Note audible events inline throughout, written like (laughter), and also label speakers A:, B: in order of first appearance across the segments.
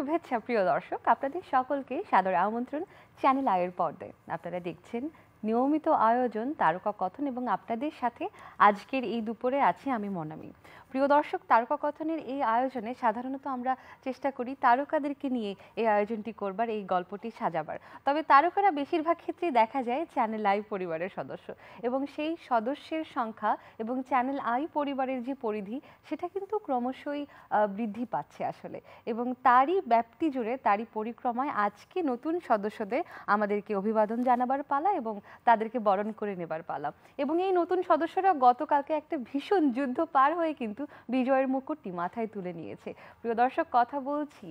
A: শুভেচ্ছা প্রিয় দর্শক আপনাদের সকলকে সাদর আমন্ত্রণ চ্যানেল আয়ের পর্দে আপনারা দেখছেন নিয়মিত আয়োজন তারকা কথন এবং আপনাদের সাথে আজকের এই দুপুরে আছি আমি মনামি প্রিয় দর্শক তারকা কথনের এই আয়োজনে সাধারণত আমরা চেষ্টা করি তারকাদেরকে নিয়ে এই আয়োজনটি করবার এই গল্পটি সাজাবার তবে তারকারা বেশিরভাগ ক্ষেত্রেই দেখা যায় চ্যানেল আই পরিবারের সদস্য এবং সেই সদস্যের সংখ্যা এবং চ্যানেল আই পরিবারের যে পরিধি সেটা কিন্তু ক্রমশই বৃদ্ধি পাচ্ছে আসলে এবং তারই ব্যাপ্তি জুড়ে তারই পরিক্রমায় আজকে নতুন সদস্যদের আমাদেরকে অভিবাদন জানাবার পালা এবং তাদেরকে বরণ করে নেবার পালা এবং এই নতুন সদস্যরা গতকালকে একটা ভীষণ যুদ্ধ পার হয়ে কিন্তু কিন্তু বিজয়ের মুকুটটি মাথায় তুলে নিয়েছে প্রিয় দর্শক কথা বলছি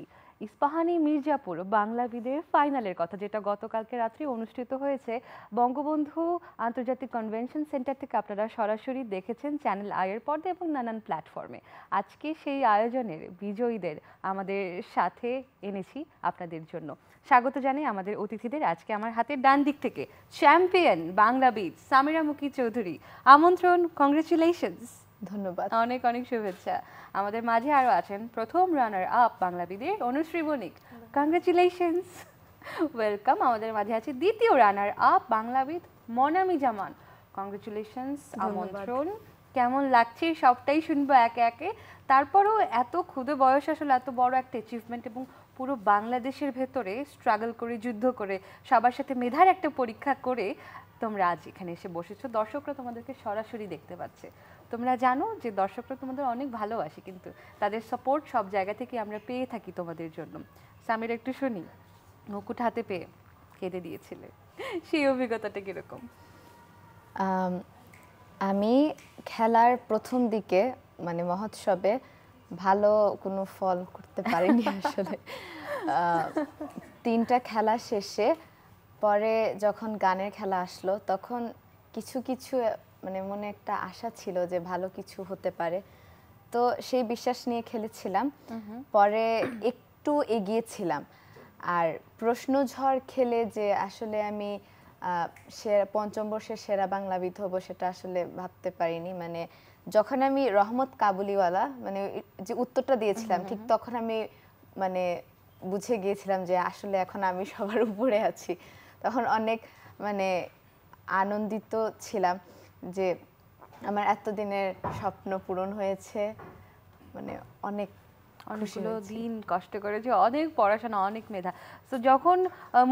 A: ইস্পাহানি মির্জাপুর বাংলাবিদের ফাইনালের কথা যেটা গতকালকে রাত্রি অনুষ্ঠিত হয়েছে বঙ্গবন্ধু আন্তর্জাতিক কনভেনশন সেন্টার থেকে আপনারা সরাসরি দেখেছেন চ্যানেল আয়ের পর্দা এবং নানান প্ল্যাটফর্মে আজকে সেই আয়োজনের বিজয়ীদের আমাদের সাথে এনেছি আপনাদের জন্য স্বাগত জানাই আমাদের অতিথিদের আজকে আমার হাতের ডান দিক থেকে চ্যাম্পিয়ন বাংলাবিদ সামিরা মুখী চৌধুরী আমন্ত্রণ কংগ্রেচুলেশনস ধন্যবাদ অনেক অনেক শুভেচ্ছা আমাদের মাঝে আরও আছেন প্রথম রানার আপ বাংলা বিদের অনুশ্রী বণিক ওয়েলকাম আমাদের মাঝে আছে দ্বিতীয় runner up Banglabid Monami Jaman congratulations আমন্ত্রণ কেমন লাগছে সবটাই শুনবো একে একে তারপরও এত ক্ষুদে বয়স আসলে এত বড় একটা অ্যাচিভমেন্ট এবং পুরো বাংলাদেশের ভেতরে স্ট্রাগল করে যুদ্ধ করে সবার সাথে মেধার একটা পরীক্ষা করে তোমরা আজ এখানে এসে বসেছো দর্শকরা তোমাদেরকে সরাসরি দেখতে পাচ্ছে তোমরা জানো যে দর্শকরা তোমাদের অনেক ভালোবাসে কিন্তু তাদের সাপোর্ট সব জায়গা থেকে আমরা পেয়ে থাকি তোমাদের জন্য সামির একটু শুনি মুকুট হাতে পেয়ে কেঁদে দিয়েছিলে সেই অভিজ্ঞতাটা কীরকম
B: আমি খেলার প্রথম দিকে মানে মহোৎসবে ভালো কোনো ফল করতে পারিনি (laughs) আসলে তিনটা খেলা শেষে পরে যখন গানের খেলা আসলো তখন কিছু কিছু মানে মনে একটা আশা ছিল যে ভালো কিছু হতে পারে তো সেই বিশ্বাস নিয়ে খেলেছিলাম পরে একটু এগিয়েছিলাম আর প্রশ্ন ঝড় খেলে যে আসলে আমি পঞ্চম বর্ষের সেরা বাংলা হবো সেটা আসলে ভাবতে পারিনি মানে যখন আমি রহমত কাবুলিওয়ালা মানে যে উত্তরটা দিয়েছিলাম ঠিক তখন আমি মানে বুঝে গিয়েছিলাম যে আসলে এখন আমি সবার উপরে আছি তখন অনেক মানে আনন্দিত ছিলাম যে আমার এতদিনের স্বপ্ন পূরণ হয়েছে
A: মানে অনেক অনেকগুলো দিন কষ্ট করেছে অনেক পড়াশোনা অনেক মেধা তো যখন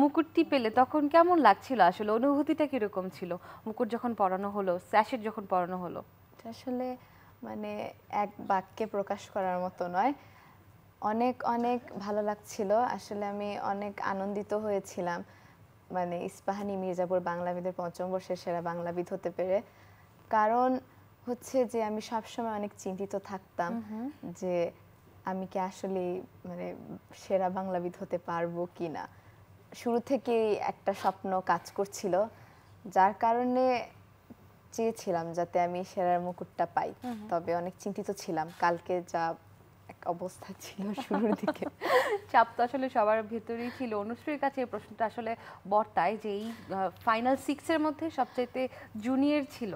A: মুকুটটি পেলে তখন কেমন লাগছিল আসলে অনুভূতিটা কীরকম ছিল মুকুট যখন পড়ানো হলো স্যাশের যখন পড়ানো হলো
B: আসলে মানে এক বাক্যে প্রকাশ করার মতো নয় অনেক অনেক ভালো লাগছিল আসলে আমি অনেক আনন্দিত হয়েছিলাম মানে ইস্পাহানি মির্জাপুর বাংলাবিদের পঞ্চম বর্ষের সেরা বাংলাবিদ হতে পেরে কারণ হচ্ছে যে আমি সবসময় অনেক চিন্তিত থাকতাম যে আমি কি আসলে মানে সেরা বাংলাবিদ হতে পারবো কি না শুরু থেকেই একটা স্বপ্ন কাজ করছিল যার কারণে চেয়েছিলাম যাতে আমি সেরার মুকুটটা পাই তবে অনেক চিন্তিত ছিলাম কালকে যা এক অবস্থা ছিল (laughs) শুরুর দিকে
A: চাপ তো আসলে সবার ভেতরেই ছিল অনুশ্রীর কাছে এই প্রশ্নটা আসলে বর্তায় যে এই ফাইনাল সিক্সের মধ্যে সবচাইতে জুনিয়র ছিল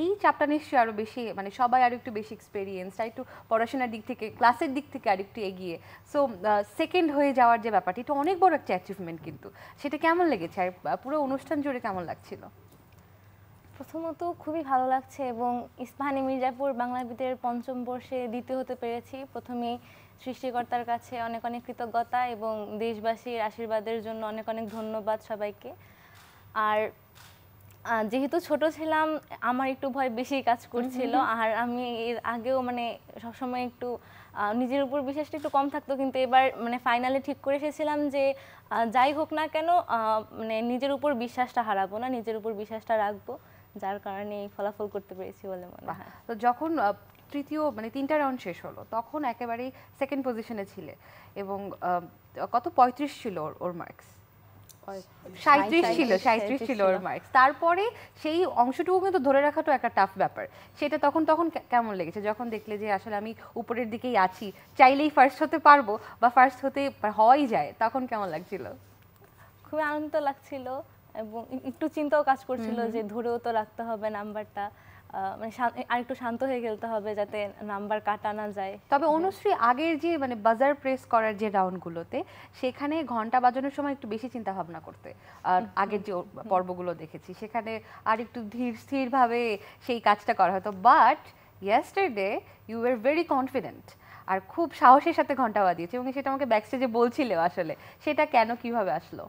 A: এই চাপটা নিশ্চয়ই আরও বেশি মানে সবাই আর একটু বেশি এক্সপেরিয়েন্স আর একটু পড়াশোনার দিক থেকে ক্লাসের দিক থেকে আর একটু এগিয়ে সো সেকেন্ড হয়ে যাওয়ার যে ব্যাপারটি এটা অনেক বড় একটা অ্যাচিভমেন্ট কিন্তু সেটা কেমন লেগেছে আর পুরো অনুষ্ঠান জুড়ে কেমন লাগছিল
C: প্রথমত খুবই ভালো লাগছে এবং ইস্পাহানি মির্জাপুর বাংলা বিদের পঞ্চম বর্ষে দ্বিতীয় হতে পেরেছি প্রথমেই সৃষ্টিকর্তার কাছে অনেক অনেক কৃতজ্ঞতা এবং দেশবাসীর আশীর্বাদের জন্য অনেক অনেক ধন্যবাদ সবাইকে আর যেহেতু ছোট ছিলাম আমার একটু ভয় বেশি কাজ করছিল আর আমি এর আগেও মানে সবসময় একটু নিজের উপর বিশ্বাসটা একটু কম থাকতো কিন্তু এবার মানে ফাইনালে ঠিক করে এসেছিলাম যে যাই হোক না কেন মানে নিজের উপর বিশ্বাসটা হারাবো না নিজের উপর
A: বিশ্বাসটা রাখবো যার কারণে এই ফলাফল করতে পেরেছি বলে মনে হয় তো যখন তৃতীয় মানে তিনটা রাউন্ড শেষ হলো তখন একেবারেই সেকেন্ড পজিশনে ছিলে এবং কত পঁয়ত্রিশ ছিল ওর মার্কস সাঁত্রিশ ছিল সাঁত্রিশ ছিল ওর মার্কস তারপরে সেই অংশটুকু কিন্তু ধরে রাখাটাও একটা টাফ ব্যাপার সেটা তখন তখন কেমন লেগেছে যখন দেখলে যে আসলে আমি উপরের দিকেই আছি চাইলেই ফার্স্ট হতে পারবো বা ফার্স্ট হতে হওয়াই যায় তখন কেমন লাগছিল
C: খুব আনন্দ লাগছিল এবং একটু চিন্তাও কাজ করছিল যে ধরেও তো রাখতে হবে নাম্বারটা মানে আরেকটু শান্ত হয়ে খেলতে হবে যাতে নাম্বার কাটা না যায়
A: তবে অনুশ্রী আগের যে মানে বাজার প্রেস করার যে রাউন্ডগুলোতে সেখানে ঘন্টা বাজানোর সময় একটু বেশি চিন্তা ভাবনা করতে আর আগের যে পর্বগুলো দেখেছি সেখানে আর একটু ধীর স্থিরভাবে সেই কাজটা করা হতো but yesterday you are very confident আর খুব সাহসের সাথে ঘন্টা বাজিয়েছে এবং সেটা আমাকে ব্যাকস্টেজে বলছিল আসলে সেটা কেন কিভাবে আসলো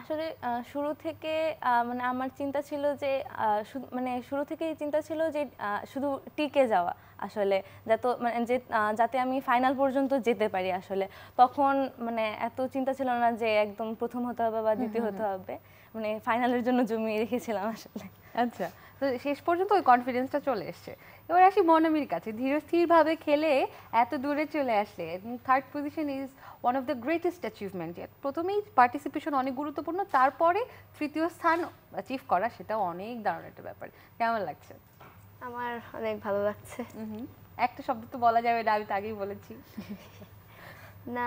C: আসলে শুরু থেকে মানে আমার চিন্তা ছিল যে মানে শুরু থেকেই চিন্তা ছিল যে শুধু টিকে যাওয়া আসলে যাতে মানে যে যাতে আমি ফাইনাল পর্যন্ত যেতে পারি আসলে তখন মানে এত চিন্তা ছিল না যে একদম প্রথম হতে হবে বা দ্বিতীয় হতে হবে মানে ফাইনালের জন্য
A: জমিয়ে রেখেছিলাম আসলে আচ্ছা তো শেষ পর্যন্ত ওই কনফিডেন্সটা চলে এসছে এবার আসি মনমির কাছে ধীরস্থিরভাবে খেলে এত দূরে চলে আসলে third position is one of the greatest achievement প্রথমেই পার্টিসিপেশন অনেক গুরুত্বপূর্ণ তারপরে তৃতীয় স্থান অ্যাচিভ করা সেটা অনেক দারুণ একটা ব্যাপার কেমন লাগছে আমার অনেক ভালো লাগছে একটা শব্দ তো বলা যাবে না আমি তো আগেই বলেছি (laughs) না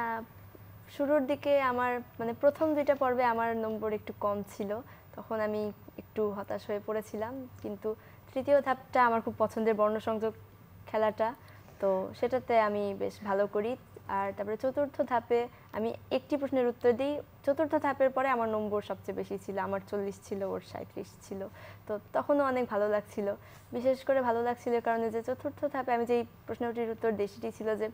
D: শুরুর দিকে আমার মানে প্রথম দুইটা পর্বে আমার নম্বর একটু কম ছিল তখন আমি একটু হতাশ হয়ে পড়েছিলাম কিন্তু তৃতীয় ধাপটা আমার খুব পছন্দের বর্ণসংযোগ খেলাটা তো সেটাতে আমি বেশ ভালো করি আর তারপরে চতুর্থ ধাপে আমি একটি প্রশ্নের উত্তর দিই চতুর্থ ধাপের পরে আমার নম্বর সবচেয়ে বেশি ছিল আমার চল্লিশ ছিল ওর সাঁত্রিশ ছিল তো তখনও অনেক ভালো লাগছিল বিশেষ করে ভালো লাগছিল কারণে যে চতুর্থ ধাপে আমি যেই প্রশ্নটির উত্তর দিই সেটি ছিল যে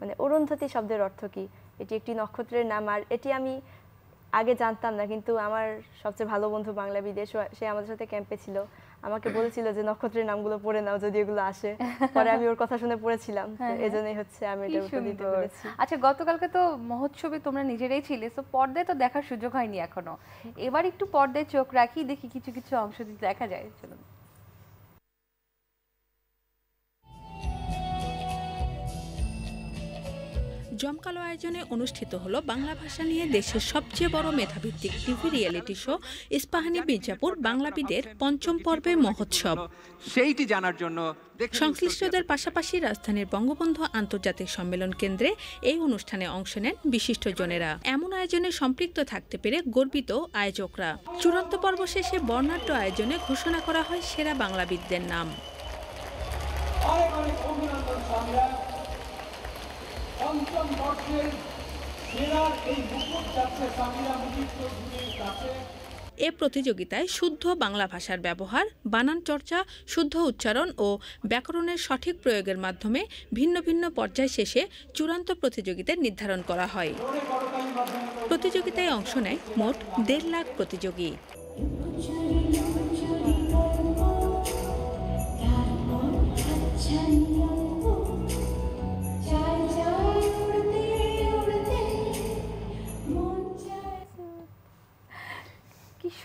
D: মানে অরুন্ধতী শব্দের অর্থ কী এটি একটি নক্ষত্রের নাম আর এটি আমি আগে জানতাম না কিন্তু আমার সবচেয়ে ভালো বন্ধু বাংলা বিদেশ সে আমাদের সাথে ক্যাম্পে ছিল আমাকে বলেছিল যে নক্ষত্রের নামগুলো পড়ে নাও যদি এগুলো আসে পরে আমি ওর
A: কথা শুনে পড়েছিলাম হ্যাঁ, হ্যাঁ। এজন্যই হচ্ছে আমি এটা উত্তর দিতে পেরেছি আচ্ছা গতকালকে তো মহোৎসবে তোমরা নিজেরাই ছিলে তো পর্দায় তো দেখার সুযোগ হয়নি এখনো এবার একটু পর্দায় চোখ রাখি দেখি কিছু কিছু অংশ দেখা যায় চলুন
E: জমকালো আয়োজনে অনুষ্ঠিত হলো বাংলা ভাষা নিয়ে দেশের সবচেয়ে বড় মেধাভিত্তিক TV reality show Ispahani Bijapur বাংলাবিদের পঞ্চম পর্বে মহোৎসব সেইটি জানার জন্য সংশ্লিষ্টদের পাশাপাশি রাজধানীর বঙ্গবন্ধু আন্তর্জাতিক সম্মেলন কেন্দ্রে এই অনুষ্ঠানে অংশ নেন বিশিষ্টজনেরা এমন আয়োজনে সম্পৃক্ত থাকতে পেরে গর্বিত আয়োজকরা চূড়ান্ত পর্ব শেষে বর্ণাঢ্য আয়োজনে ঘোষণা করা হয় সেরা বাংলাবিদদের নাম অনেক অনেক অভিনন্দন সংগ্রাম পঞ্চম বর্ষের সেরার এই মুকুট যাচ্ছে সামিরা মুজিব চৌধুরীর কাছে এ প্রতিযোগিতায় শুদ্ধ বাংলা ভাষার ব্যবহার বানান চর্চা শুদ্ধ উচ্চারণ ও ব্যাকরণের সঠিক প্রয়োগের মাধ্যমে ভিন্ন ভিন্ন পর্যায় শেষে চূড়ান্ত প্রতিযোগীদের নির্ধারণ করা হয় প্রতিযোগিতায় অংশ নেয় মোট দেড় লাখ প্রতিযোগী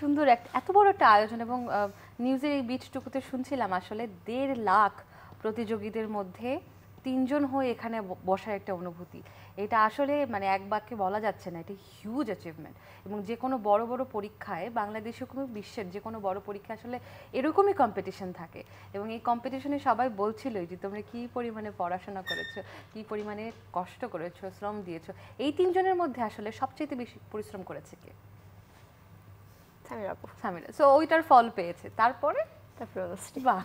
A: সুন্দর একটা এত বড় একটা আয়োজন এবং নিউজের এই বিটটুকুতে শুনছিলাম আসলে দেড় লাখ প্রতিযোগীদের মধ্যে তিনজন হয়ে এখানে বসার একটা অনুভূতি এটা আসলে মানে এক বাক্যে বলা যাচ্ছে না এটা হিউজ অ্যাচিভমেন্ট এবং যে কোনো বড় বড় পরীক্ষায় বাংলাদেশে কোনো বিশ্বের যে কোনো বড় পরীক্ষা আসলে এরকমই কম্পিটিশন থাকে এবং এই কম্পিটিশনে সবাই বলছিলই যে তোমরা কী পরিমাণে পড়াশোনা করেছো কী পরিমাণে কষ্ট করেছো শ্রম দিয়েছো এই তিনজনের মধ্যে আসলে সবচেয়ে বেশি পরিশ্রম করেছে কে সামির আপু সামিরা সো ওইটার ফল পেয়েছে তারপরে তারপরে বা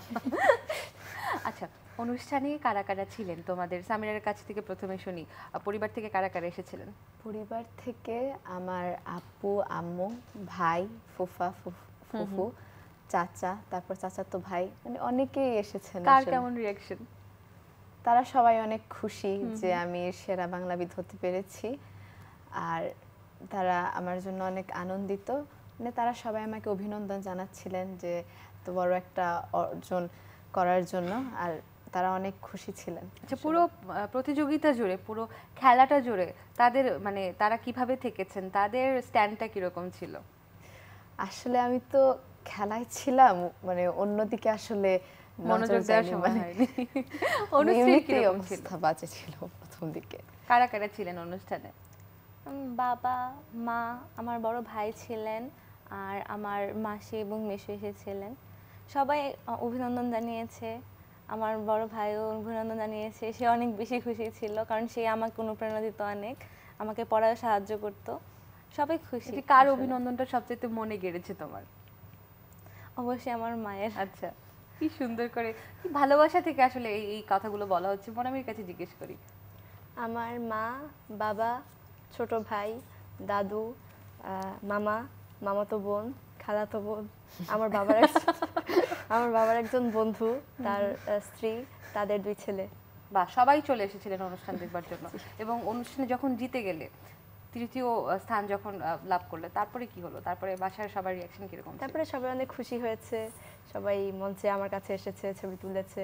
A: আচ্ছা অনুষ্ঠানে কারা কারা ছিলেন তোমাদের সামিরার কাছ থেকে প্রথমে শুনি পরিবার থেকে কারা কারা এসেছিলেন
B: পরিবার থেকে আমার আপু আম্মু ভাই ফুফা ফুফু চাচা তারপর চাচা তো ভাই মানে অনেকেই এসেছেন কার কেমন রিয়াকশন তারা সবাই অনেক খুশি যে আমি সেরা বাংলাবিদ হতে পেরেছি আর তারা আমার জন্য অনেক আনন্দিত মানে তারা সবাই আমাকে অভিনন্দন জানাচ্ছিলেন যে তো বড় একটা অর্জন করার জন্য আর তারা অনেক খুশি ছিলেন
A: আচ্ছা পুরো প্রতিযোগিতা জুড়ে পুরো খেলাটা জুড়ে তাদের মানে তারা কিভাবে থেকেছেন তাদের স্ট্যান্ডটা কীরকম ছিল
B: আসলে আমি তো খেলায় ছিলাম মানে অন্যদিকে আসলে মনোযোগ দেওয়ার মানে
A: মানে অনুষ্ঠানে
B: বাজে ছিল প্রথম দিকে
A: কারা কারা ছিলেন অনুষ্ঠানে
C: বাবা মা আমার বড় ভাই ছিলেন আর আমার মাসি এবং মেসো এসেছিলেন সবাই অভিনন্দন জানিয়েছে আমার বড় ভাইও অভিনন্দন জানিয়েছে সে অনেক বেশি খুশি ছিল কারণ সে আমাকে অনুপ্রেরণা দিত অনেক আমাকে পড়ায়
A: সাহায্য করত সবাই খুশি কার অভিনন্দনটা সবচেয়ে মনে গেড়েছে তোমার অবশ্যই আমার মায়ের আচ্ছা কি সুন্দর করে কি ভালোবাসা থেকে আসলে এই কথাগুলো বলা হচ্ছে মনামির কাছে জিজ্ঞেস করি
D: আমার মা বাবা ছোট ভাই দাদু মামা মামাতো বোন খালাতো বোন
A: আমার বাবার (laughs) আমার বাবার একজন বন্ধু তার স্ত্রী তাদের দুই ছেলে বা সবাই চলে এসেছিলেন অনুষ্ঠান দেখবার জন্য এবং অনুষ্ঠানে যখন জিতে গেলে তৃতীয় স্থান যখন লাভ করলে তারপরে কি হলো তারপরে বাসার সবার রিয়াকশন কিরকম তারপরে সবাই
D: অনেক খুশি হয়েছে সবাই মঞ্চে আমার কাছে এসেছে ছবি তুলেছে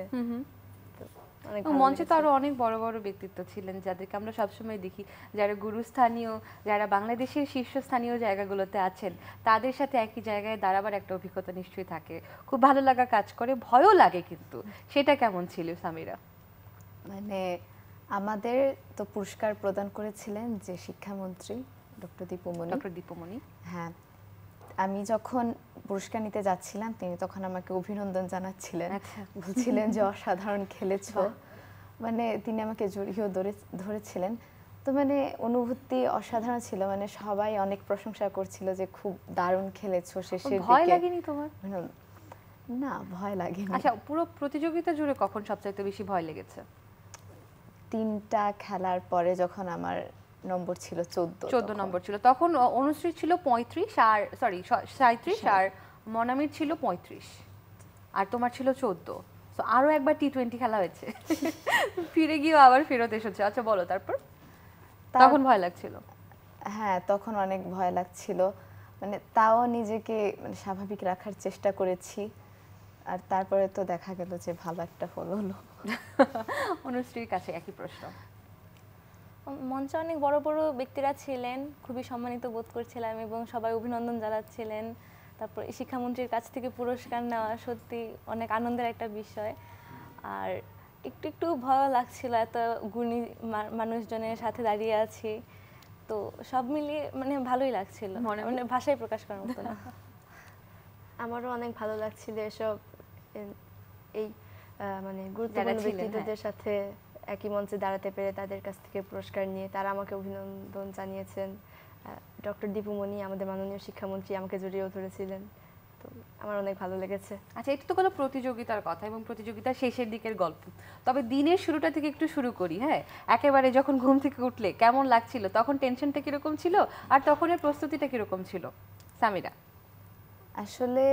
A: মঞ্চে তো আরো অনেক বড় বড় ব্যক্তিত্ব ছিলেন যাদেরকে আমরা সবসময় দেখি যারা গুরুস্থানীয় যারা বাংলাদেশের শীর্ষস্থানীয় জায়গাগুলোতে আছেন তাদের সাথে একই জায়গায় দাঁড়াবার একটা অভিজ্ঞতা নিশ্চয়ই থাকে খুব ভালো লাগা কাজ করে ভয়ও লাগে কিন্তু সেটা কেমন ছিল সামিরা মানে আমাদের তো পুরস্কার প্রদান করেছিলেন যে
B: শিক্ষামন্ত্রী ডক্টর দীপমণি ডক্টর দীপমণি হ্যাঁ আমি যখন পুরস্কার নিতে যাচ্ছিলাম তিনি তখন আমাকে অভিনন্দন জানাচ্ছিলেন আচ্ছা। বলছিলেন যে অসাধারণ খেলেছ মানে তিনি আমাকে জড়িয়েও ধরেছিলেন তো মানে অনুভূতি অসাধারণ ছিল মানে সবাই অনেক প্রশংসা করছিল যে খুব দারুণ খেলেছো শেষে ভয় লাগেনি তোমার মানে, না ভয় লাগেনি আচ্ছা
A: পুরো প্রতিযোগিতা জুড়ে কখন সবচাইতে বেশি ভয় লেগেছে
B: তিনটা খেলার পরে যখন আমার নম্বর ছিল
A: চোদ্দ চোদ্দ নম্বর ছিল তখন অনুশ্রী ছিল পঁয়ত্রিশ আর সরি সাঁত্রিশ আর মনামির ছিল পঁয়ত্রিশ আর তোমার ছিল চোদ্দ তো আরও একবার টি টোয়েন্টি খেলা হয়েছে (laughs) ফিরে গিয়েও আবার ফেরত এসেছে আচ্ছা বলো তারপর তখন ভয় লাগছিল
B: হ্যাঁ তখন অনেক ভয় লাগছিল মানে তাও নিজেকে মানে স্বাভাবিক রাখার চেষ্টা করেছি আর তারপরে তো দেখা গেল যে ভালো একটা ফল হলো
A: (laughs) অনুশ্রীর কাছে একই প্রশ্ন
C: মঞ্চে অনেক বড় বড় ব্যক্তিরা ছিলেন খুবই সম্মানিত বোধ করছিলাম এবং সবাই অভিনন্দন জানাচ্ছিলেন তারপর শিক্ষামন্ত্রীর কাছ থেকে পুরস্কার নেওয়া সত্যি অনেক আনন্দের একটা বিষয় আর একটু একটু ভয় লাগছিল এত গুণী মানুষজনের সাথে দাঁড়িয়ে আছি তো সব মিলিয়ে মানে ভালোই লাগছিল মনে মানে ভাষায় প্রকাশ করার মতো না (laughs)
D: আমারও অনেক ভালো লাগছিল এসব এই মানে গুরুত্বপূর্ণ হ্যাঁ। ব্যক্তিদের সাথে একই মঞ্চে দাঁড়াতে পেরে তাদের কাছ থেকে পুরস্কার নিয়ে তারা আমাকে অভিনন্দন জানিয়েছেন ডক্টর দীপুমণি আমাদের মাননীয় শিক্ষামন্ত্রী আমাকে জড়িয়েও ধরেছিলেন তো
A: আমার অনেক ভালো লেগেছে আচ্ছা এটা তো কোনো প্রতিযোগিতার কথা এবং প্রতিযোগিতার শেষের দিকের গল্প তবে দিনের শুরুটা থেকে একটু শুরু করি হ্যাঁ একেবারে যখন ঘুম থেকে উঠলে কেমন লাগছিল তখন টেনশনটা কীরকম ছিল আর তখনের প্রস্তুতিটা কীরকম ছিল সামিরা আসলে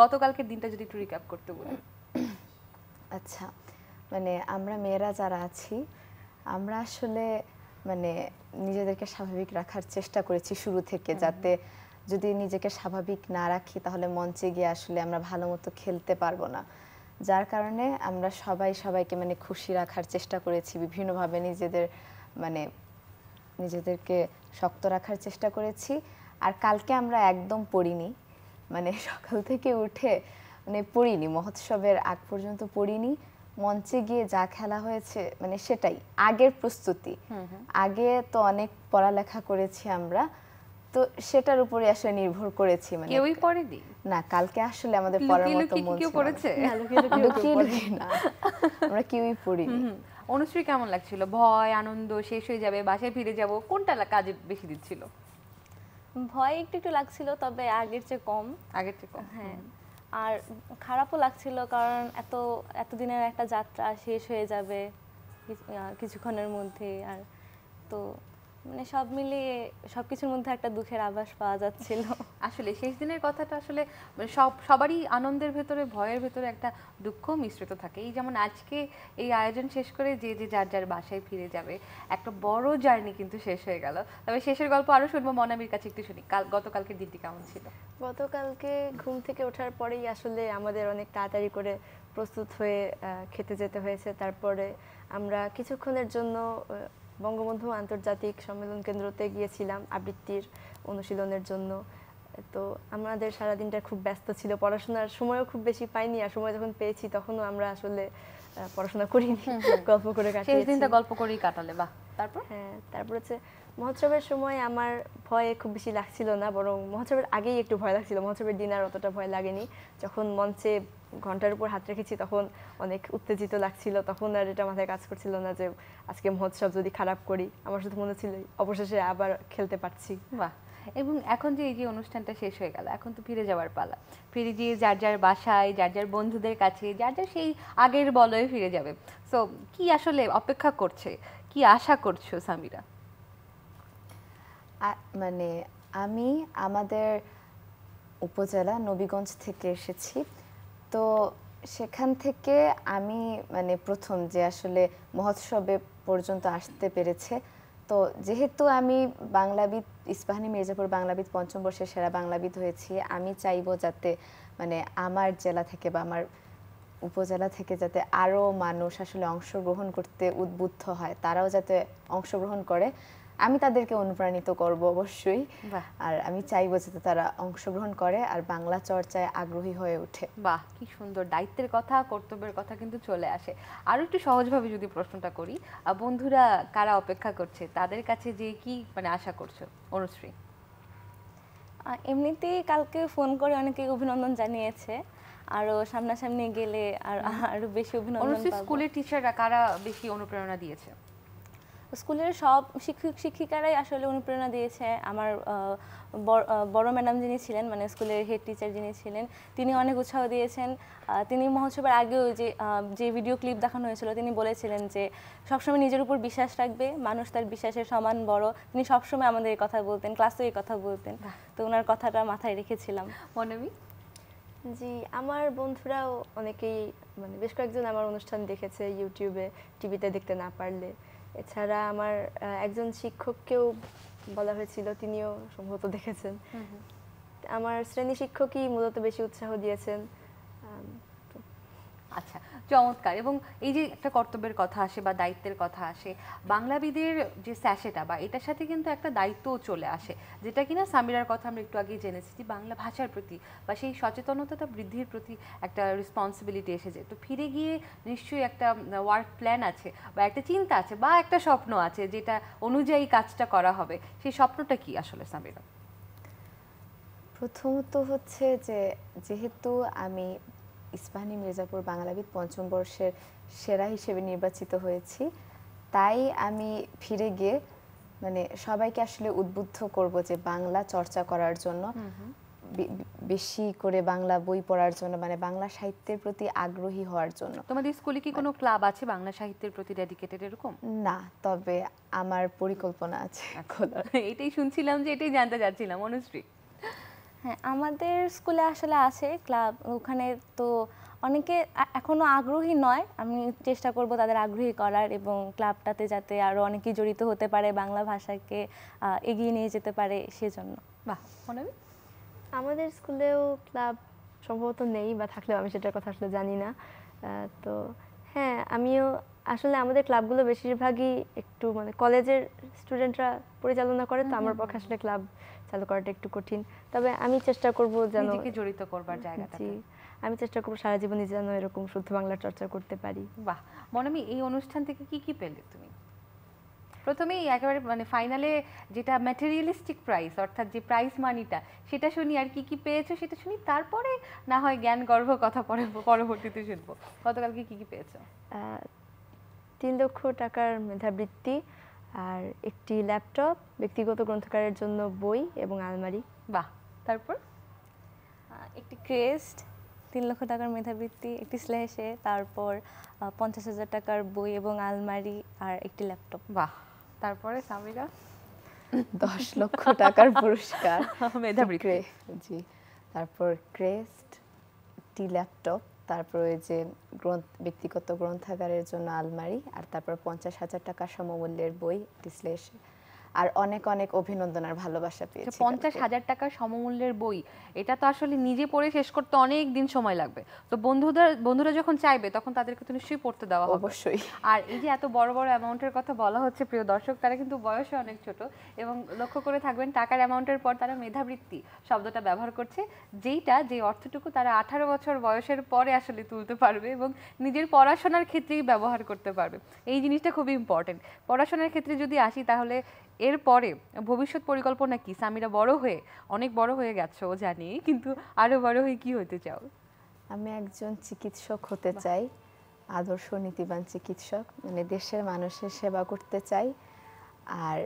A: গতকালকের দিনটা যদি একটু রিক্যাপ করতে বলি
B: আচ্ছা মানে আমরা মেয়েরা যারা আছি আমরা আসলে মানে নিজেদেরকে স্বাভাবিক রাখার চেষ্টা করেছি শুরু থেকে যাতে যদি নিজেকে স্বাভাবিক না রাখি তাহলে মঞ্চে গিয়ে আসলে আমরা ভালো মতো খেলতে পারবো না যার কারণে আমরা সবাই সবাইকে মানে খুশি রাখার চেষ্টা করেছি বিভিন্নভাবে নিজেদের মানে নিজেদেরকে শক্ত রাখার চেষ্টা করেছি আর কালকে আমরা একদম পড়িনি মানে সকাল থেকে উঠে মানে পড়িনি মহোৎসবের আগ পর্যন্ত পড়িনি মঞ্চে গিয়ে যা খেলা হয়েছে মানে সেটাই আগের প্রস্তুতি আগে তো অনেক পড়ালেখা করেছি আমরা তো সেটার উপরে আসলে নির্ভর করেছি মানে কেউই পড়ে দি না কালকে আসলে আমাদের পড়ার মতো মন ছিল পড়েছে না আমরা কেউই পড়ি
A: অনুশ্রী কেমন লাগছিল ভয় আনন্দ শেষ হয়ে যাবে বাসায় ফিরে যাব কোনটা কাজে বেশি দিচ্ছিল
C: ভয় একটু একটু লাগছিল তবে আগের চেয়ে কম আগের চেয়ে কম হ্যাঁ আর খারাপও লাগছিল কারণ এত এতদিনের একটা যাত্রা শেষ হয়ে যাবে কিছুক্ষণের মধ্যে আর তো মানে সব মিলিয়ে
A: সব কিছুর মধ্যে একটা দুঃখের আভাস পাওয়া যাচ্ছিল আসলে শেষ দিনের কথাটা আসলে মানে সব সবারই আনন্দের ভেতরে ভয়ের ভেতরে একটা দুঃখ মিশ্রিত থাকে এই যেমন আজকে এই আয়োজন শেষ করে যে যে যার যার বাসায় ফিরে যাবে একটা বড় জার্নি কিন্তু শেষ হয়ে গেল তবে শেষের গল্প আরও শুনবো মনামির কাছে একটু শুনি কাল গতকালকে দিনটি কেমন ছিল
D: গতকালকে ঘুম থেকে ওঠার পরেই আসলে আমাদের অনেক তাড়াতাড়ি করে প্রস্তুত হয়ে খেতে যেতে হয়েছে তারপরে আমরা কিছুক্ষণের জন্য বঙ্গবন্ধু আন্তর্জাতিক সম্মেলন কেন্দ্রতে গিয়েছিলাম আবৃত্তির অনুশীলনের জন্য তো আমাদের সারাদিনটা খুব ব্যস্ত ছিল পড়াশোনার সময়ও খুব বেশি পাইনি আর সময় যখন পেয়েছি তখনও আমরা আসলে পড়াশোনা করিনি গল্প
A: করে কাটিয়েছি দিনটা গল্প করেই কাটালে
D: বাহ তারপর হ্যাঁ তারপর হচ্ছে মহোৎসবের সময় আমার ভয়ে খুব বেশি লাগছিল না বরং মহোৎসবের আগেই একটু ভয় লাগছিল মহোৎসবের দিন আর অতটা ভয় লাগেনি যখন মঞ্চে ঘন্টার উপর হাত রেখেছি তখন অনেক উত্তেজিত লাগছিল তখন আর এটা মাথায় কাজ করছিল না যে আজকে মহোৎসব যদি খারাপ করি আমার শুধু মনে ছিল অবশেষে আবার
A: খেলতে পারছি বাহ এবং এখন যে এই যে অনুষ্ঠানটা শেষ হয়ে গেল এখন তো ফিরে যাওয়ার পালা ফিরে গিয়ে যার যার বাসায় যার যার বন্ধুদের কাছে যার যার সেই আগের বলয়ে ফিরে যাবে সো কি আসলে অপেক্ষা করছে কি আশা করছো সামিরা
B: মানে আমি আমাদের
A: উপজেলা নবীগঞ্জ
B: থেকে এসেছি তো সেখান থেকে আমি মানে প্রথম যে আসলে মহোৎসবে পর্যন্ত আসতে পেরেছে তো যেহেতু আমি বাংলাবিদ ইস্পাহানি মির্জাপুর বাংলাবিদ পঞ্চম বর্ষের সেরা বাংলাবিদ হয়েছি আমি চাইব যাতে মানে আমার জেলা থেকে বা আমার উপজেলা থেকে যাতে আরও মানুষ আসলে অংশগ্রহণ করতে উদ্বুদ্ধ হয় তারাও যাতে অংশগ্রহণ করে আমি তাদেরকে অনুপ্রাণিত করব অবশ্যই আর আমি চাইবো যাতে তারা অংশগ্রহণ করে আর বাংলা চর্চায়
A: আগ্রহী হয়ে ওঠে বাহ কি সুন্দর দায়িত্বের কথা কর্তব্যের কথা কিন্তু চলে আসে আরো একটু সহজভাবে যদি প্রশ্নটা করি বন্ধুরা কারা অপেক্ষা করছে তাদের কাছে যে কি মানে আশা করছো অনুশ্রী এমনিতে কালকে ফোন করে অনেকে অভিনন্দন
C: জানিয়েছে আরো সামনাসামনি গেলে আর আরো বেশি অভিনন্দন অনুশ্রী স্কুলের টিচাররা কারা বেশি অনুপ্রেরণা দিয়েছে স্কুলের সব শিক্ষক শিক্ষিকারাই আসলে অনুপ্রেরণা দিয়েছে আমার বড় ম্যাডাম যিনি ছিলেন মানে স্কুলের হেড টিচার যিনি ছিলেন তিনি অনেক উৎসাহ দিয়েছেন তিনি মহোৎসবের আগেও যে যে ভিডিও ক্লিপ দেখানো হয়েছিল তিনি বলেছিলেন যে সবসময় নিজের উপর বিশ্বাস রাখবে মানুষ তার বিশ্বাসের সমান বড় তিনি সবসময় আমাদের এই কথা বলতেন ক্লাসে এই কথা বলতেন তো ওনার কথাটা মাথায় রেখেছিলাম মনামি
D: জি আমার বন্ধুরাও অনেকেই মানে বেশ কয়েকজন আমার অনুষ্ঠান দেখেছে ইউটিউবে টিভিতে দেখতে না পারলে এছাড়া আমার একজন শিক্ষককেও বলা হয়েছিল তিনিও সম্ভবত দেখেছেন আমার শ্রেণী শিক্ষকই মূলত বেশি উৎসাহ
A: দিয়েছেন আচ্ছা চমৎকার এবং এই যে একটা কর্তব্যের কথা আসে বা দায়িত্বের কথা আসে বাংলাবিদের যে স্যাশেটা বা এটার সাথে কিন্তু একটা দায়িত্বও চলে আসে যেটা কিনা সামিরার কথা আমরা একটু আগে জেনেছি যে বাংলা ভাষার প্রতি বা সেই সচেতনতাটা বৃদ্ধির প্রতি একটা রেসপন্সিবিলিটি এসেছে তো ফিরে গিয়ে নিশ্চয়ই একটা ওয়ার্ক প্ল্যান আছে বা একটা চিন্তা আছে বা একটা স্বপ্ন আছে যেটা অনুযায়ী কাজটা করা হবে সেই স্বপ্নটা কি আসলে সামিরা
B: প্রথমত হচ্ছে যে যেহেতু আমি ইস্পাহানি মির্জাপুর বাংলাবিদ পঞ্চম বর্ষের সেরা হিসেবে নির্বাচিত হয়েছি তাই আমি ফিরে গিয়ে মানে সবাইকে আসলে উদ্বুদ্ধ করব যে বাংলা চর্চা করার জন্য বেশি করে বাংলা বই পড়ার জন্য মানে বাংলা সাহিত্যের প্রতি আগ্রহী হওয়ার জন্য
A: তোমাদের স্কুলে কি কোনো ক্লাব আছে বাংলা সাহিত্যের প্রতি ডেডিকেটেড এরকম
B: না তবে আমার পরিকল্পনা আছে আচ্ছা।
A: (laughs) এটাই শুনছিলাম যে এটাই জানতে চাচ্ছিলাম অনুশ্রী
B: হ্যাঁ আমাদের স্কুলে আসলে আছে
C: ক্লাব ওখানে তো অনেকে এখনও আগ্রহী নয় আমি চেষ্টা করব তাদের আগ্রহী করার এবং ক্লাবটাতে যাতে আরও অনেকে জড়িত হতে পারে বাংলা ভাষাকে এগিয়ে নিয়ে যেতে পারে সেজন্য বাহ
D: আমাদের স্কুলেও ক্লাব সম্ভবত নেই বা থাকলেও আমি সেটার কথা আসলে জানি না তো হ্যাঁ আমিও আসলে আমাদের ক্লাবগুলো বেশিরভাগই একটু মানে কলেজের স্টুডেন্টরা পরিচালনা করে তো আমার পক্ষে আসলে ক্লাব তাহলে করাটা একটু কঠিন তবে আমি চেষ্টা করব যেন নিজেকে
A: জড়িত করবার জায়গাটাতে
D: আমি চেষ্টা করব সারা জীবন যেন এরকম শুদ্ধ বাংলা চর্চা করতে পারি বাহ
A: মনামি এই অনুষ্ঠান থেকে কি কি পেলে তুমি প্রথমেই একেবারে মানে ফাইনালে যেটা ম্যাটেরিয়ালিস্টিক প্রাইস অর্থাৎ যে প্রাইস মানিটা সেটা শুনি আর কি কি পেয়েছো সেটা শুনি তারপরে না হয় জ্ঞান গর্ভ কথা পরে পরবর্তীতে শুনবো গতকালকে কি কি পেয়েছো
D: তিন লক্ষ টাকার মেধাবৃত্তি আর একটি ল্যাপটপ ব্যক্তিগত গ্রন্থকারের জন্য বই এবং আলমারি বাহ
C: তারপর একটি ক্রেস্ট তিন লক্ষ টাকার মেধাবৃত্তি একটি স্ল্যাশে তারপর পঞ্চাশ হাজার টাকার বই এবং আলমারি আর একটি ল্যাপটপ বাহ তারপরে
B: সামিরা (laughs) দশ লক্ষ টাকার পুরস্কার (laughs) মেধাবৃত্তি জি তারপর ক্রেস্ট একটি ল্যাপটপ তারপর ওই যে গ্রন্থ ব্যক্তিগত গ্রন্থাগারের জন্য আলমারি আর তারপর পঞ্চাশ হাজার টাকা সমমূল্যের বই ডিসলেশন আর অনেক অনেক অভিনন্দন
A: আর ভালোবাসা পেয়েছি আচ্ছা, পঞ্চাশ হাজার টাকার সমমূল্যের বই এটা তো আসলে নিজে পড়ে শেষ করতে অনেক দিন সময় লাগবে তো বন্ধুদের বন্ধুরা যখন চাইবে তখন তাদেরকে তো নিশ্চয়ই পড়তে দেওয়া অবশ্যই আর এই যে এত বড় বড় অ্যামাউন্টের কথা বলা হচ্ছে প্রিয় দর্শক তারা কিন্তু বয়সে অনেক ছোট এবং লক্ষ্য করে থাকবেন টাকার অ্যামাউন্টের পর তারা মেধাবৃত্তি শব্দটা ব্যবহার করছে যেইটা যে অর্থটুকু তারা আঠারো বছর বয়সের পরে আসলে তুলতে পারবে এবং নিজের পড়াশোনার ক্ষেত্রেই ব্যবহার করতে পারবে এই জিনিসটা খুবই ইম্পর্টেন্ট পড়াশোনার ক্ষেত্রে যদি আসি তাহলে এরপরে ভবিষ্যৎ পরিকল্পনা কি সামিরা বড় হয়ে অনেক বড় হয়ে গেছো জানি কিন্তু আরও বড় হয়ে কি হতে চাও
B: আমি একজন চিকিৎসক হতে চাই আদর্শ নীতিবান চিকিৎসক মানে দেশের মানুষের সেবা করতে চাই আর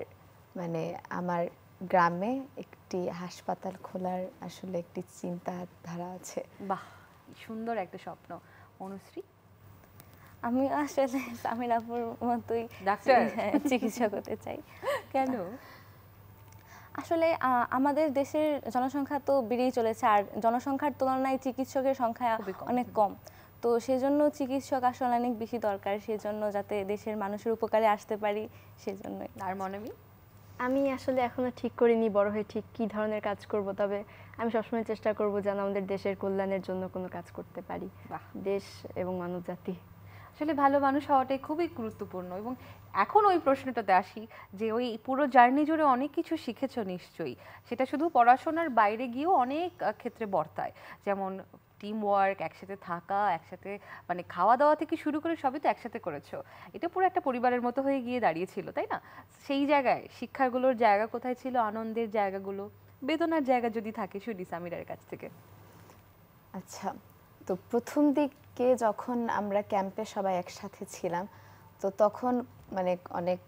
B: মানে আমার গ্রামে একটি হাসপাতাল খোলার আসলে একটি চিন্তাধারা আছে
A: বাহ সুন্দর একটা স্বপ্ন অনুশ্রী আমি আসলে সামির
C: আপুর মতোই ডাক্তার চিকিৎসা করতে চাই কেন আসলে আমাদের দেশের জনসংখ্যা তো বেড়েই চলেছে আর জনসংখ্যার তুলনায় চিকিৎসকের সংখ্যা অনেক কম তো সেজন্য চিকিৎসক আসলে অনেক বেশি দরকার সেজন্য যাতে দেশের মানুষের উপকারে আসতে পারি সেজন্য আর মনমি আমি আসলে এখনো
D: ঠিক করিনি বড় হয়ে ঠিক কি ধরনের কাজ করব তবে আমি সবসময় চেষ্টা করব যেন আমাদের দেশের কল্যাণের
A: জন্য কোনো কাজ করতে পারি দেশ এবং মানব জাতি আসলে ভালো মানুষ হওয়াটাই খুবই গুরুত্বপূর্ণ এবং এখন ওই প্রশ্নটাতে আসি যে ওই পুরো জার্নি জুড়ে অনেক কিছু শিখেছো নিশ্চয়ই সেটা শুধু পড়াশোনার বাইরে গিয়েও অনেক ক্ষেত্রে বর্তায় যেমন টিম ওয়ার্ক একসাথে থাকা একসাথে মানে খাওয়া দাওয়া থেকে শুরু করে সবই তো একসাথে করেছো এটা পুরো একটা পরিবারের মতো হয়ে গিয়ে দাঁড়িয়েছিল তাই না সেই জায়গায় শিক্ষাগুলোর জায়গা কোথায় ছিল আনন্দের জায়গাগুলো বেদনার জায়গা যদি থাকে শুনি সামিরার কাছ থেকে
B: আচ্ছা তো প্রথম দিক আজকে যখন আমরা ক্যাম্পে সবাই একসাথে ছিলাম তো তখন মানে অনেক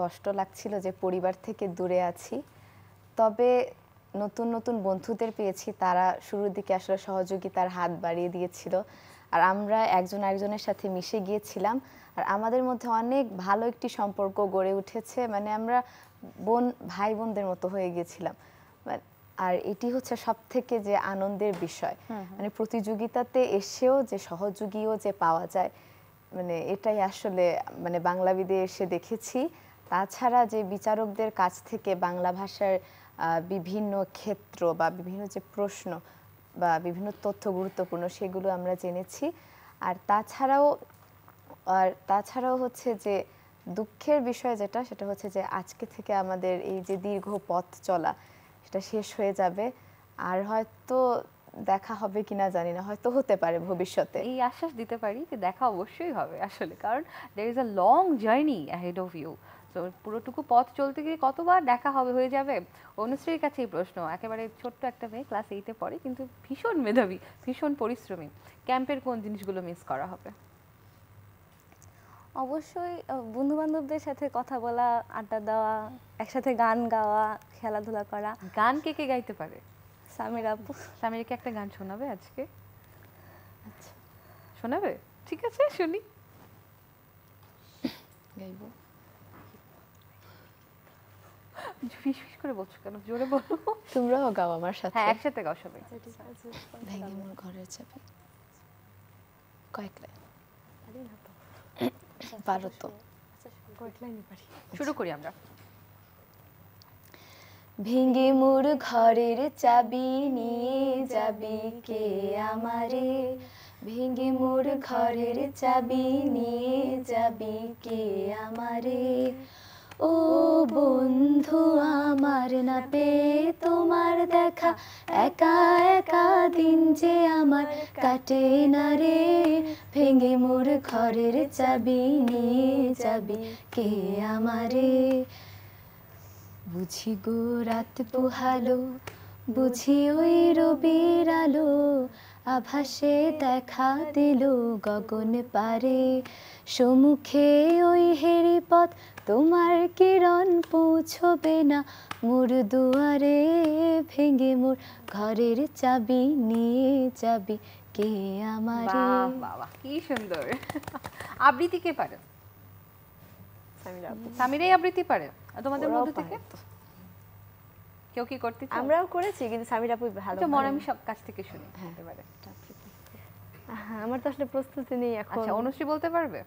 B: কষ্ট লাগছিল যে পরিবার থেকে দূরে আছি তবে নতুন নতুন বন্ধুদের পেয়েছি তারা শুরুর দিকে আসলে সহযোগিতার হাত বাড়িয়ে দিয়েছিল আর আমরা একজন আরেকজনের সাথে মিশে গিয়েছিলাম আর আমাদের মধ্যে অনেক ভালো একটি সম্পর্ক গড়ে উঠেছে মানে আমরা বোন ভাই বোনদের মতো হয়ে গিয়েছিলাম মানে আর এটি হচ্ছে সব থেকে যে আনন্দের বিষয় মানে প্রতিযোগিতাতে এসেও যে সহযোগীও যে পাওয়া যায় মানে এটাই আসলে মানে বাংলাবিদে এসে দেখেছি তাছাড়া যে বিচারকদের কাছ থেকে বাংলা ভাষার বিভিন্ন ক্ষেত্র বা বিভিন্ন যে প্রশ্ন বা বিভিন্ন তথ্য গুরুত্বপূর্ণ সেগুলো আমরা জেনেছি আর তাছাড়াও আর তাছাড়াও হচ্ছে যে দুঃখের বিষয় যেটা সেটা হচ্ছে যে আজকে থেকে আমাদের এই যে দীর্ঘ পথ চলা সেটা শেষ হয়ে যাবে আর হয়তো দেখা হবে কিনা
A: জানি না হয়তো হতে পারে ভবিষ্যতে এই আশ্বাস দিতে পারি যে দেখা অবশ্যই হবে আসলে কারণ there is a long journey ahead of you তো পুরোটুকু পথ চলতে গিয়ে কতবার দেখা হবে হয়ে যাবে অনুশ্রীর কাছে এই প্রশ্ন একেবারে ছোট্ট একটা মেয়ে ক্লাস এইটে পড়ে কিন্তু ভীষণ মেধাবী ভীষণ পরিশ্রমী ক্যাম্পের কোন জিনিসগুলো মিস করা হবে
C: অবশ্যই বন্ধুবান্ধবদের সাথে কথা বলা আড্ডা দেওয়া একসাথে গান গাওয়া
A: খেলাধুলা করা গান কে কে গাইতে পারে সামির আপু সামিরকে একটা গান শোনাবে আজকে আচ্ছা শোনাবে ঠিক আছে শুনি গাইব ফিস ফিস করে বলছো কেন জোরে বলো
B: তোমরাও গাও আমার সাথে হ্যাঁ একসাথে
A: গাও সবাই আচ্ছা, ভেঙে
B: মোর ঘরের চাপে কয়েক লাইন পারো শুরু করি আমরা ভেঙে মোর ঘরের চাবি নিয়ে যাবি কে আমারে ভেঙে মোর ঘরের চাবি নিয়ে যাবি কে আমারে ও বন্ধু আমার না পে তোমার দেখা একা একা দিন যে আমার কাটে না রে ভেঙে মোর ঘরের চাবি নিয়ে যাবি কে আমারে বুঝি গো রাত পোহালো বুঝি ওই রবির আলো আভাসে দেখা দিল গগন পারে সমুখে ওই হেরি পথ তোমার কিরণ পৌঁছবে না মোর দুয়ারে ভেঙে মোর ঘরের চাবি নিয়ে যাবি কে আমারে বাবা
A: কি সুন্দর আবৃত্তি কে পারে সামিরাই আবৃত্তি পারে তোমাদের মধ্যে থেকে কেউ কি করতে আমরাও করেছি কিন্তু সামির আপু ভালো তো আচ্ছা, মনামি সব কাছ থেকে শুনি এবারে হ্যাঁ।
B: আচ্ছা, আচ্ছা,
A: আমার তো আসলে প্রস্তুতি নেই এখন আচ্ছা অনুশ্রী বলতে পারবে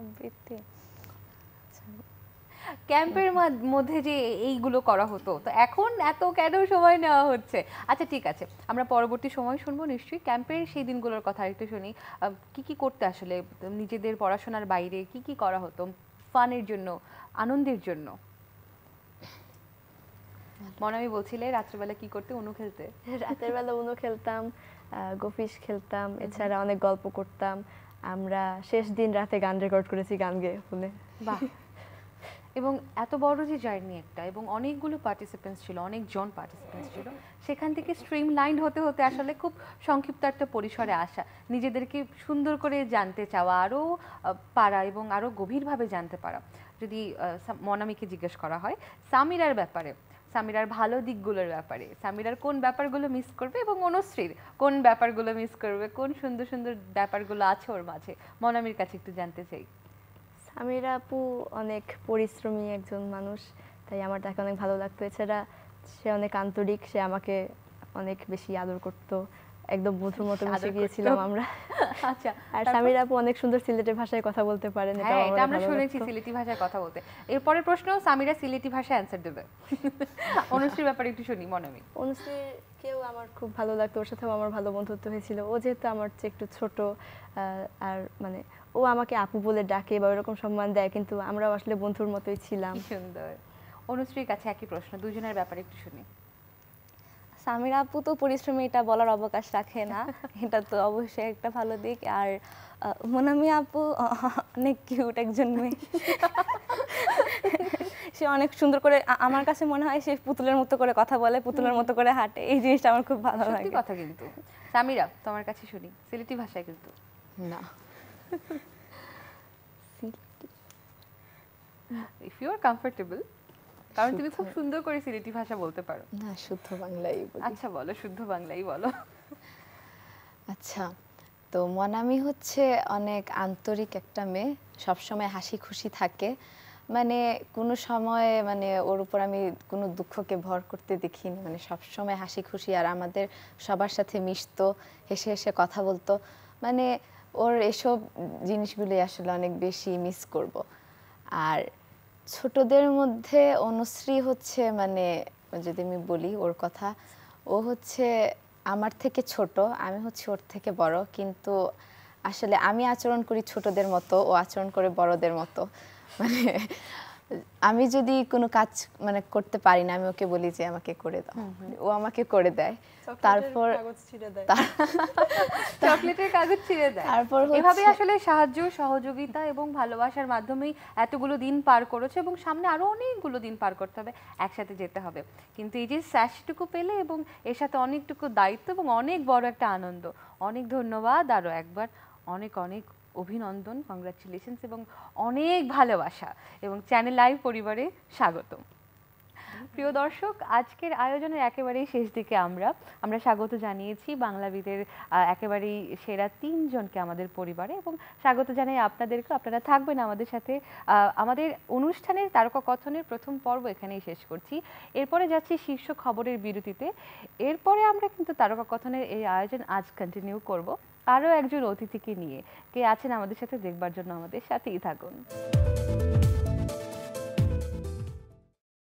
A: আবৃত্তি ক্যাম্পের মধ্যে যে এইগুলো করা হতো তো এখন এত কেন সময় নেওয়া হচ্ছে আচ্ছা ঠিক আছে আমরা পরবর্তী সময় শুনবো নিশ্চয়ই ক্যাম্পের সেই দিনগুলোর কথা একটু শুনি কি কি করতে আসলে নিজেদের পড়াশোনার বাইরে কি কি করা হতো ফানের জন্য আনন্দের জন্য মনে আমি বলছিলে রাত্রেবেলা কি করতে উনু খেলতে রাতের বেলা উনু
D: খেলতাম গোফিস খেলতাম এছাড়া অনেক গল্প করতাম আমরা শেষ দিন রাতে গান রেকর্ড করেছি গান গেয়ে ফোনে
A: বাহ এবং এত বড় যে জার্নি একটা এবং অনেকগুলো পার্টিসিপেন্টস ছিল অনেকজন পার্টিসিপেন্টস ছিল সেখান থেকে স্ট্রিম লাইন হতে হতে আসলে খুব সংক্ষিপ্ত একটা পরিসরে আসা নিজেদেরকে সুন্দর করে জানতে চাওয়া আরও পারা এবং আরও গভীরভাবে জানতে পারা যদি মনামিকে জিজ্ঞেস করা হয় সামিরার ব্যাপারে সামিরার ভালো দিকগুলোর ব্যাপারে সামিরার কোন ব্যাপারগুলো মিস করবে এবং অনুশ্রীর কোন ব্যাপারগুলো মিস করবে কোন সুন্দর সুন্দর ব্যাপারগুলো আছে ওর মাঝে মনামির কাছে একটু জানতে চাই
D: সামিরা আপু অনেক পরিশ্রমী একজন মানুষ তাই আমার তাকে অনেক ভালো লাগতো এছাড়া সে অনেক আন্তরিক সে আমাকে অনেক বেশি আদর করতো একদম বন্ধুর মতো মিশে গিয়েছিলাম আমরা
A: (laughs) আচ্ছা আর সামির আপু
D: অনেক সুন্দর সিলেটি ভাষায়
A: কথা বলতে পারেন হ্যাঁ, এটা এটা আমরা শুনেছি সিলেটি ভাষায় কথা বলতে এরপরে প্রশ্ন সামিরা সিলেটি ভাষায় অ্যানসার দেবে (laughs) অনুশ্রীর ব্যাপারে একটু শুনি মনমি অনুশ্রী কেউ আমার খুব ভালো লাগতো ওর সাথেও
D: আমার ভালো বন্ধুত্ব হয়েছিল ও যেহেতু আমার চেয়ে একটু ছোট আর মানে ও আমাকে আপু বলে ডাকে বা ওরকম সম্মান দেয় কিন্তু আমরাও আসলে বন্ধুর মতোই ছিলাম সুন্দর
A: অনুশ্রীর কাছে একই প্রশ্ন দুজনের ব্যাপারে একটু শুনি
C: সামির আপু তো পরিশ্রমে এটা বলার অবকাশ রাখে না (laughs) এটা তো অবশ্যই একটা ভালো দিক আর মোনামি আপু অনেক কিউট একজন মেয়ে সে অনেক সুন্দর করে আমার কাছে মনে হয় সে পুতুলের মতো করে কথা বলে পুতুলের মতো করে হাঁটে এই জিনিসটা আমার খুব ভালো লাগে কথা কিন্তু
A: সামিরা তোমার কাছে শুনি সিলেটি ভাষায় কিন্তু না ইফ ইউ আর কমফোর্টেবল কারণ তুমি খুব সুন্দর করে সিলেটি ভাষা বলতে পারো না শুদ্ধ বাংলাই আচ্ছা বলো শুদ্ধ বাংলাই বলো
B: আচ্ছা তো মনামি হচ্ছে অনেক আন্তরিক একটা মেয়ে সবসময় হাসি খুশি থাকে মানে কোনো সময় মানে ওর উপর আমি কোনো দুঃখকে ভর করতে দেখিনি মানে সবসময় হাসি খুশি আর আমাদের সবার সাথে মিশতো হেসে হেসে কথা বলতো মানে ওর এসব জিনিসগুলোই আসলে অনেক বেশি মিস করব আর ছোটদের মধ্যে অনুশ্রী হচ্ছে মানে যদি আমি বলি ওর কথা ও হচ্ছে আমার থেকে ছোট আমি হচ্ছে ওর থেকে বড় কিন্তু আসলে আমি আচরণ করি ছোটদের মতো ও আচরণ করে বড়দের মতো মানে আমি যদি কোনো কাজ মানে করতে পারি না আমি ওকে বলি যে আমাকে করে দাও ও আমাকে করে দেয় তারপর
A: (laughs) চকলেটের কাগজ ছিঁড়ে দেয় তারপর এভাবে আসলে সাহায্য সহযোগিতা এবং ভালোবাসার মাধ্যমেই এতগুলো দিন পার করেছে এবং সামনে আরো অনেকগুলো দিন পার করতে হবে একসাথে যেতে হবে কিন্তু এই যে স্যাশটুকু পেলে এবং এর সাথে অনেকটুকু দায়িত্ব এবং অনেক বড় একটা আনন্দ অনেক ধন্যবাদ আরো একবার অনেক অনেক অভিনন্দন কংগ্রাচুলেশনস এবং অনেক ভালোবাসা এবং চ্যানেল লাইভ পরিবারে স্বাগতম প্রিয় দর্শক আজকের আয়োজনের একেবারেই শেষ দিকে আমরা আমরা স্বাগত জানিয়েছি বাংলাবিদের একেবারেই সেরা তিনজনকে আমাদের পরিবারে এবং স্বাগত জানাই আপনাদেরকে আপনারা থাকবেন আমাদের সাথে আমাদের অনুষ্ঠানের তারকা কথনের প্রথম পর্ব এখানেই শেষ করছি এরপরে যাচ্ছি শীর্ষ খবরের বিরতিতে এরপরে আমরা কিন্তু তারকা কথনের এই আয়োজন আজ কন্টিনিউ করব আরও একজন অতিথিকে নিয়ে কে আছেন আমাদের সাথে দেখবার জন্য আমাদের সাথেই থাকুন